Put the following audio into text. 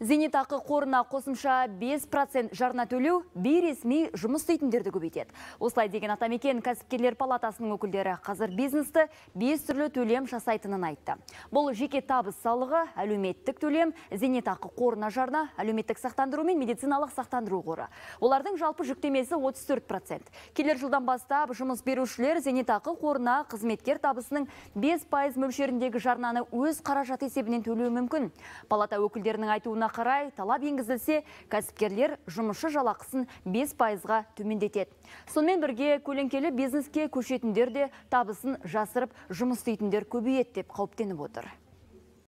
зейнетақы қорына қосымша 5% жарна төлеу бейресми жұмыс істейтіндерді көбейтеді осылай деген атамекен кәсіпкерлер палатасының өкілдері қазір бизнесті бес түрлі төлем жасайтынын айтты бұл жеке табыс салығы әлеуметтік төлем зейнетақы қорына жарна әлеуметтік сақтандыру мен медициналық сақтандыру қоры олардың жалпы жүктемесі 34%. келер жылдан бастап жұмыс берушілер зейнетақы қорына қызметкер табысының 5 мөлшеріндегі жарнаны өз қаражаты есебінен төлеуі мүмкін палата өкілдерінің айтуына қарай талап енгізілсе, кәсіпкерлер жұмысшы жалақысын 5 пайызға төмендетеді. Сонымен бірге көленкелі бизнеске көшетіндер табысын жасырып жұмыс істейтіндер көбейеді деп қауіптеніп отыр.